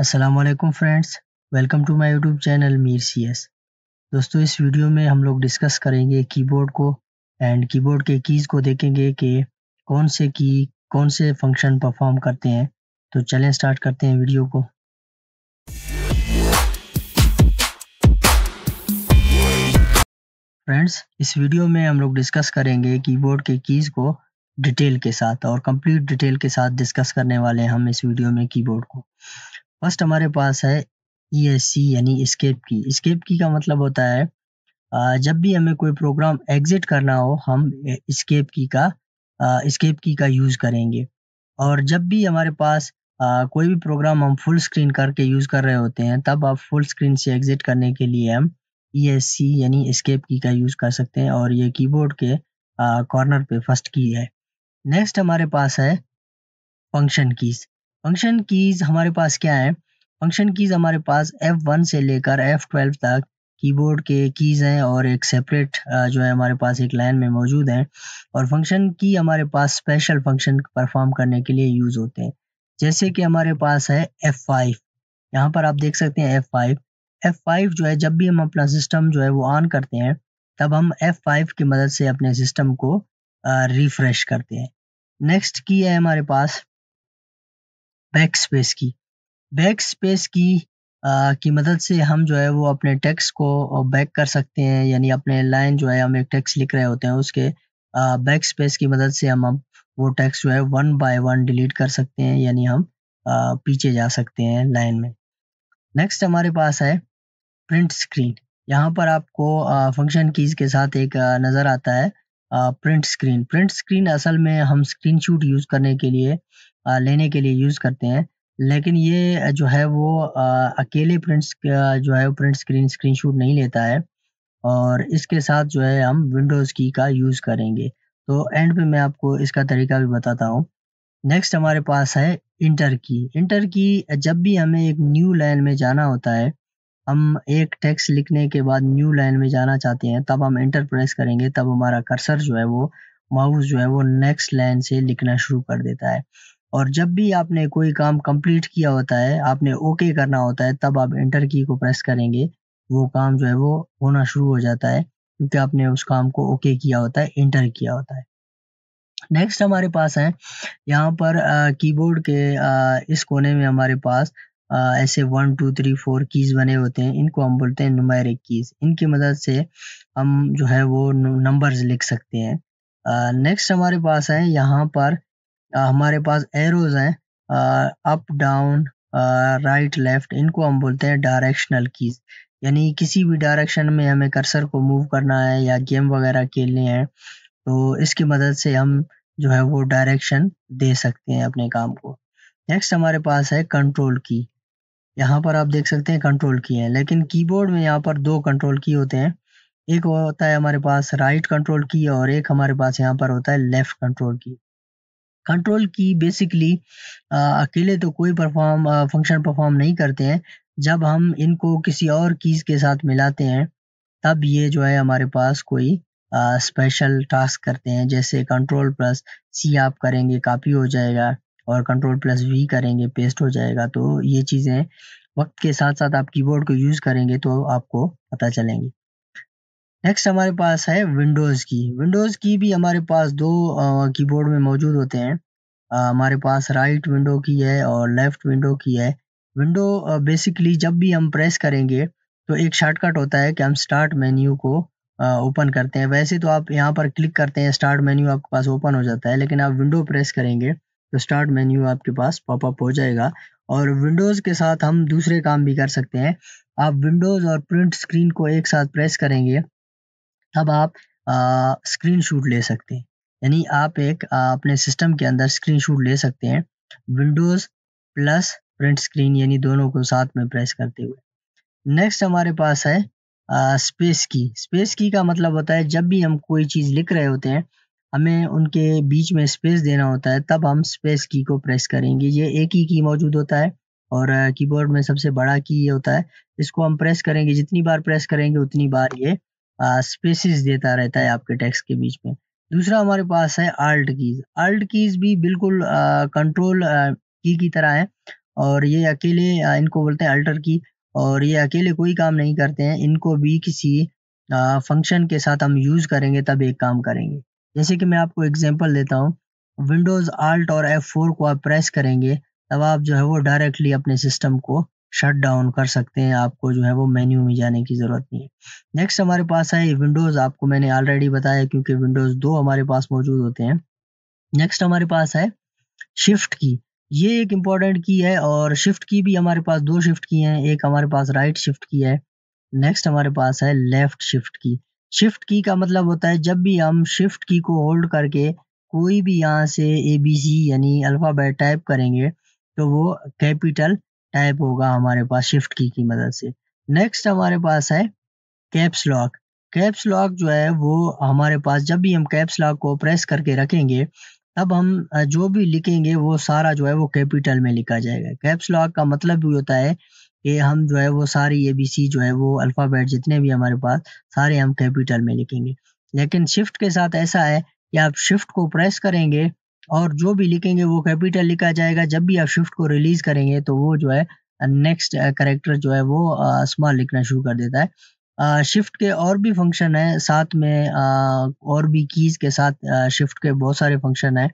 Aslam friends welcome to my YouTube channel Mir C S दोस्तों इस video में हम लोग डिस्कस करेंगे कीबोर्ड को एंड कीबोर्ड के कीज़ को देखेंगे कि कौन से की कौन से फंक्शन परफॉर्म करते हैं तो चलें स्टार्ट करते हैं वीडियो को फ्रेंड्स इस वीडियो में हम लोग डिस्कस करेंगे कीबोर्ड के कीज़ को डिटेल के साथ और कंप्लीट डिटेल के साथ डिस्कस करने वाले हैं हम इस वीडियो में कीबोर्ड को फर्स्ट हमारे पास है ई एस सी यानी स्केप की स्केप की का मतलब होता है जब भी हमें कोई प्रोग्राम एग्जिट करना हो हम स्केप की का स्केप की का यूज़ करेंगे और जब भी हमारे पास कोई भी प्रोग्राम हम फुल स्क्रीन करके यूज़ कर रहे होते हैं तब आप फुल स्क्रीन से एग्जिट करने के लिए हम ई एस सी यानी स्केप की का यूज़ कर सकते हैं और ये कीबोर्ड के कॉर्नर पे फर्स्ट की है नेक्स्ट हमारे पास है फंक्शन कीज फंक्शन कीज़ हमारे पास क्या है फंक्शन कीज़ हमारे पास F1 से लेकर F12 तक कीबोर्ड के कीज़ हैं और एक सेपरेट जो है हमारे पास एक लाइन में मौजूद हैं और फंक्शन की हमारे पास स्पेशल फंक्शन परफॉर्म करने के लिए यूज़ होते हैं जैसे कि हमारे पास है F5 फाइव यहाँ पर आप देख सकते हैं F5 F5 जो है जब भी हम अपना सिस्टम जो है वो ऑन करते हैं तब हम F5 की मदद से अपने सिस्टम को रिफ्रेश करते हैं नेक्स्ट की है हमारे पास back space key back space key आ, की मदद से हम जो है वो अपने टेक्स्ट को बैक कर सकते हैं यानी अपने लाइन जो है हम एक टेक्स्ट लिख रहे होते हैं उसके बैक स्पेस की मदद से हम वो टेक्स्ट जो है वन बाय वन डिलीट कर सकते हैं यानी हम आ, पीछे जा सकते हैं लाइन में नेक्स्ट हमारे पास है प्रिंट स्क्रीन यहाँ पर आपको फंक्शन कीज़ के साथ एक नज़र आता है प्रिंट स्क्रीन प्रिंट स्क्रीन असल में हम स्क्रीन शूट यूज़ करने के लिए आ, लेने के लिए यूज़ करते हैं लेकिन ये जो है वो आ, अकेले प्रिंट जो है वो प्रिंट स्क्रीन स्क्रीन शूट नहीं लेता है और इसके साथ जो है हम विंडोज़ की का यूज़ करेंगे तो एंड पे मैं आपको इसका तरीका भी बताता हूँ नेक्स्ट हमारे पास है इंटर की इंटर की जब भी हमें एक न्यू लाइन में जाना होता है हम एक टेक्स्ट लिखने के बाद न्यू लाइन में जाना चाहते हैं तब हम इंटर प्रेस करेंगे तब हमारा कर्सर जो है वो माउस जो है वो नेक्स्ट लाइन से लिखना शुरू कर देता है और जब भी आपने कोई काम कंप्लीट किया होता है आपने ओके okay करना होता है तब आप इंटर की को प्रेस करेंगे वो काम जो है वो होना शुरू हो जाता है क्योंकि आपने उस काम को ओके okay किया होता है इंटर किया होता है नेक्स्ट हमारे पास है यहाँ पर कीबोर्ड के आ, इस कोने में हमारे पास ऐसे one two three four keys बने होते हैं इनको हम बोलते हैं नुमेरिक कीज़ इनकी मदद से हम जो है वो नंबर्स लिख सकते हैं नेक्स्ट हमारे पास है यहाँ पर आ, हमारे पास एरोज हैं अप डाउन राइट लेफ़्ट इनको हम बोलते हैं डायरेक्शनल कीज़ यानी किसी भी डायरेक्शन में हमें कर्सर को मूव करना है या गेम वगैरह खेलने हैं तो इसकी मदद से हम जो है वो डायरेक्शन दे सकते हैं अपने काम को नेक्स्ट हमारे पास है कंट्रोल की यहाँ पर आप देख सकते हैं कंट्रोल की हैं लेकिन कीबोर्ड में यहाँ पर दो कंट्रोल की होते हैं एक होता है हमारे पास राइट कंट्रोल की और एक हमारे पास यहाँ पर होता है left control key control key basically अकेले तो कोई परफॉर्म फंक्शन परफॉर्म नहीं करते हैं जब हम इनको किसी और कीज़ के साथ मिलाते हैं तब ये जो है हमारे पास कोई स्पेशल टास्क करते हैं जैसे कंट्रोल प्लस सी आप करेंगे कापी हो जाएगा और कंट्रोल प्लस वी करेंगे पेस्ट हो जाएगा तो ये चीज़ें वक्त के साथ साथ आप कीबोर्ड को यूज़ करेंगे तो आपको पता चलेंगी नेक्स्ट हमारे पास है विंडोज़ की विंडोज़ की भी हमारे पास दो कीबोर्ड में मौजूद होते हैं हमारे पास राइट विंडो की है और लेफ़्ट विंडो की है विंडो बेसिकली जब भी हम प्रेस करेंगे तो एक शॉर्टकट होता है कि हम स्टार्ट मेन्यू को ओपन करते हैं वैसे तो आप यहाँ पर क्लिक करते हैं स्टार्ट मेन्यू आपके पास ओपन हो जाता है लेकिन आप विंडो प्रेस करेंगे स्टार्ट मेन्यू आपके पास पॉपअप हो जाएगा और विंडोज़ के साथ हम दूसरे काम भी कर सकते हैं आप विंडोज़ और प्रिंट स्क्रीन को एक साथ प्रेस करेंगे तब आप स्क्रीन शूट ले सकते हैं यानी आप एक आ, अपने सिस्टम के अंदर स्क्रीन शूट ले सकते हैं विंडोज़ प्लस प्रिंट स्क्रीन यानी दोनों को साथ में प्रेस करते हुए नेक्स्ट हमारे पास है आ, स्पेस की स्पेस की का मतलब होता है जब भी हम कोई चीज़ लिख रहे होते हैं हमें उनके बीच में स्पेस देना होता है तब हम स्पेस की को प्रेस करेंगे ये एक ही की मौजूद होता है और कीबोर्ड में सबसे बड़ा की ये होता है इसको हम प्रेस करेंगे जितनी बार प्रेस करेंगे उतनी बार ये स्पेसिस देता रहता है आपके टेक्स्ट के बीच में दूसरा हमारे पास है अल्ट कीज अल्ट कीज भी बिल्कुल कंट्रोल की की तरह है और ये अकेले इनको बोलते हैं अल्टर की और ये अकेले कोई काम नहीं करते हैं इनको भी किसी फंक्शन के साथ हम यूज़ करेंगे तब एक काम करेंगे जैसे कि मैं आपको एग्जांपल देता हूँ विंडोज़ आल्ट और एफ फोर को आप प्रेस करेंगे तब आप जो है वो डायरेक्टली अपने सिस्टम को शट डाउन कर सकते हैं आपको जो है वो मेन्यू में जाने की ज़रूरत नहीं है नेक्स्ट हमारे पास है विंडोज़ आपको मैंने ऑलरेडी बताया क्योंकि विंडोज़ दो हमारे पास मौजूद होते हैं नेक्स्ट हमारे पास है शिफ्ट की ये एक इम्पॉर्टेंट की है और शिफ्ट की भी हमारे पास दो शिफ्ट की हैं एक हमारे पास राइट शिफ्ट की है नेक्स्ट हमारे पास है लेफ़्ट शिफ्ट की शिफ्ट की का मतलब होता है जब भी हम शिफ्ट की को होल्ड करके कोई भी यहाँ से ए बी सी यानी अल्फ़ाबेट टाइप करेंगे तो वो कैपिटल टाइप होगा हमारे पास शिफ्ट की की मदद से नेक्स्ट हमारे पास है कैप्स लॉक कैप्स लॉक जो है वो हमारे पास जब भी हम कैप्स लॉक को प्रेस करके रखेंगे तब हम जो भी लिखेंगे वो सारा जो है वो कैपिटल में लिखा जाएगा कैप्स लॉक का मतलब भी होता है कि हम जो है वो सारी ए बी सी जो है वो अल्फ़ाबेट जितने भी हमारे पास सारे हम कैपिटल में लिखेंगे लेकिन शिफ्ट के साथ ऐसा है कि आप शिफ्ट को प्रेस करेंगे और जो भी लिखेंगे वो कैपिटल लिखा जाएगा जब भी आप शिफ्ट को रिलीज़ करेंगे तो वो जो है नेक्स्ट करेक्टर जो है वो स्मॉल लिखना शुरू कर देता है शिफ्ट के और भी फंक्शन है साथ में और भी कीज़ के साथ शिफ्ट के बहुत सारे फंक्शन हैं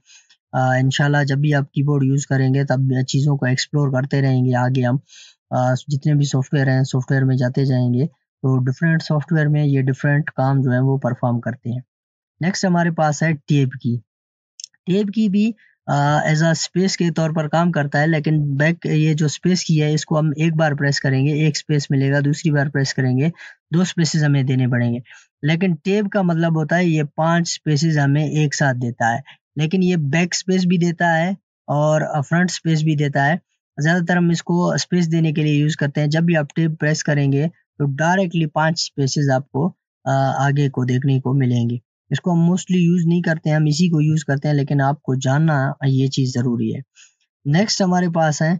इनशाला जब भी आप कीबोर्ड यूज़ करेंगे तब चीज़ों को एक्सप्लोर करते रहेंगे आगे हम जितने भी सॉफ्टवेयर हैं सॉफ्टवेयर में जाते जाएंगे तो डिफरेंट सॉफ्टवेयर में ये डिफरेंट काम जो है वो परफॉर्म करते हैं नेक्स्ट हमारे पास है टेप की टेप की भी एज अ स्पेस के तौर पर काम करता है लेकिन बैक ये जो स्पेस की है इसको हम एक बार प्रेस करेंगे एक स्पेस मिलेगा दूसरी बार प्रेस करेंगे दो स्पेसेस हमें देने पड़ेंगे लेकिन टेप का मतलब होता है ये पांच स्पेसेस हमें एक साथ देता है लेकिन ये बैक स्पेस भी देता है और फ्रंट स्पेस भी देता है ज़्यादातर हम इसको स्पेस देने के लिए यूज़ करते हैं जब भी आप टेप प्रेस करेंगे तो डायरेक्टली पांच स्पेसेस आपको आगे को देखने को मिलेंगे इसको हम मोस्टली यूज़ नहीं करते हैं हम इसी को यूज़ करते हैं लेकिन आपको जानना ये चीज़ ज़रूरी है नेक्स्ट हमारे पास है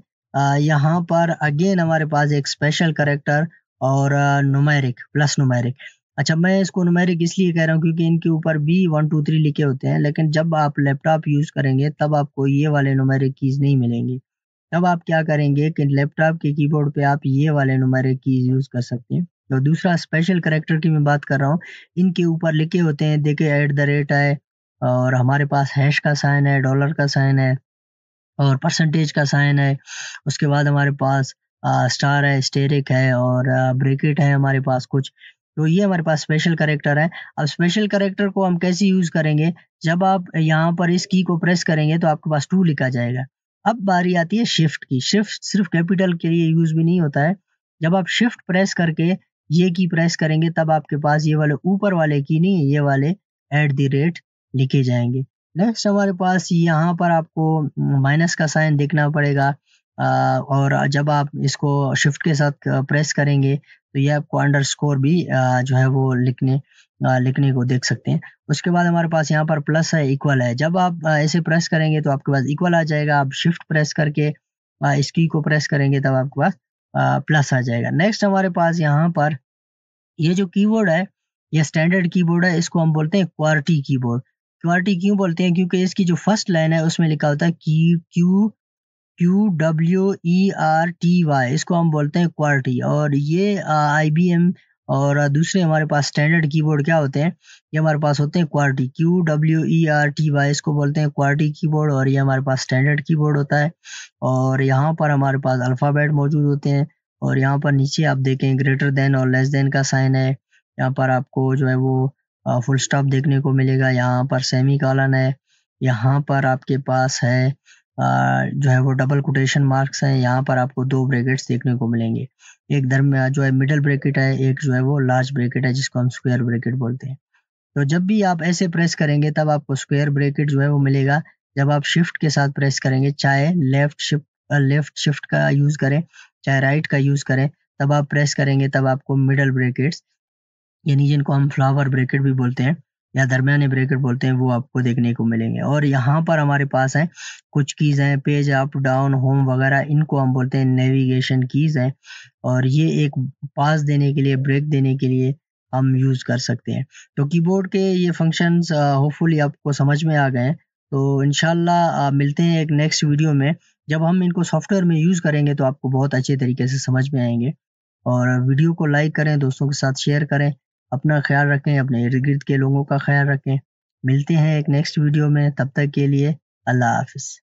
यहाँ पर अगेन हमारे पास एक स्पेशल करेक्टर और नुमेरिक प्लस नुमेरिक अच्छा मैं इसको नुमेरिक इसलिए कह रहा हूँ क्योंकि इनके ऊपर भी वन टू थ्री लिखे होते हैं लेकिन जब आप लैपटॉप यूज़ करेंगे तब आपको ये वाले नुमेरिक कीज़ नहीं मिलेंगी तब आप क्या करेंगे कि लैपटॉप के कीबोर्ड पे आप ये वाले नुमारे की यूज़ कर सकते हैं और दूसरा स्पेशल करेक्टर की मैं बात कर रहा हूँ इनके ऊपर लिखे होते हैं देखे एट द रेट है और हमारे पास हैश का साइन है डॉलर का साइन है और परसेंटेज का साइन है उसके बाद हमारे पास आ, स्टार है स्टेरिक है और ब्रेकेट है हमारे पास कुछ तो ये हमारे पास स्पेशल करेक्टर है अब स्पेशल करेक्टर को हम कैसे यूज़ करेंगे जब आप यहाँ पर इस की को प्रेस करेंगे तो आपके पास टू लिखा जाएगा अब बारी आती है शिफ्ट की शिफ्ट सिर्फ कैपिटल के लिए यूज भी नहीं होता है जब आप शिफ्ट प्रेस करके ये की प्रेस करेंगे तब आपके पास ये वाले ऊपर वाले की नहीं ये वाले एट द रेट लिखे जाएंगे नेक्स्ट हमारे पास यहाँ पर आपको माइनस का साइन देखना पड़ेगा और जब आप इसको शिफ्ट के साथ प्रेस करेंगे तो ये आपको अंडरस्कोर भी जो है वो लिखने लिखने को देख सकते हैं उसके बाद हमारे पास यहाँ पर प्लस है इक्वल है जब आप ऐसे प्रेस करेंगे तो आपके पास इक्वल आ जाएगा आप शिफ्ट प्रेस करके इस की को प्रेस करेंगे तब आपके पास प्लस आ जाएगा नेक्स्ट हमारे पास यहाँ पर ये जो कीबोर्ड है ये स्टैंडर्ड कीबोर्ड है इसको हम बोलते हैं क्वार्टी कीबोर्ड क्वार्टी क्यों बोलते हैं क्योंकि इसकी जो फर्स्ट लाइन है उसमें लिखा होता है की Q Q W E R T Y इसको हम बोलते हैं क्वार्टी और ये आई बी एम और दूसरे हमारे पास स्टैंडर्ड कीबोर्ड क्या होते हैं ये हमारे पास होते हैं QWERTY Q W E R T Y इसको बोलते हैं क्वार्टी कीबोर्ड और ये हमारे पास स्टैंडर्ड कीबोर्ड होता है और यहाँ पर हमारे पास अल्फ़ाबेट मौजूद होते हैं और यहाँ पर नीचे आप देखें ग्रेटर देन और लेस देन का साइन है यहाँ पर आपको जो है वो फुल स्टॉप देखने को मिलेगा यहाँ पर सेमी कॉलन है यहाँ पर आपके पास है जो है वो डबल कोटेशन मार्क्स हैं यहाँ पर आपको दो ब्रैकेट्स देखने को मिलेंगे एक धर्म जो है मिडल ब्रैकेट है एक जो है वो लार्ज ब्रैकेट है जिसको हम स्क्वायर ब्रैकेट बोलते हैं तो जब भी आप ऐसे प्रेस करेंगे तब आपको स्क्वायर ब्रैकेट जो है वो मिलेगा जब आप शिफ्ट के साथ प्रेस करेंगे चाहे लेफ्ट शिफ्ट लेफ्ट शिफ्ट का यूज़ करें चाहे राइट का यूज़ करें तब आप प्रेस करेंगे तब आपको मिडल ब्रेकेट्स यानी जिनको हम फ्लावर ब्रेकेट भी बोलते हैं या दरमियाने ब्रेकेट बोलते हैं वो आपको देखने को मिलेंगे और यहाँ पर हमारे पास हैं कुछ कीज़ हैं पेज अप डाउन होम वगैरह इनको हम बोलते हैं नेविगेशन कीज़ हैं और ये एक पास देने के लिए ब्रेक देने के लिए हम यूज़ कर सकते हैं तो कीबोर्ड के ये फंक्शंस होपफुली आपको समझ में आ गए हैं तो इनशाला मिलते हैं एक नेक्स्ट वीडियो में जब हम इनको सॉफ्टवेयर में यूज़ करेंगे तो आपको बहुत अच्छे तरीके से समझ में आएंगे और वीडियो को लाइक करें दोस्तों के साथ शेयर करें अपना ख्याल रखें अपने इर्द गिर्द के लोगों का ख्याल रखें मिलते हैं एक नेक्स्ट वीडियो में तब तक के लिए अल्लाह हाफिज़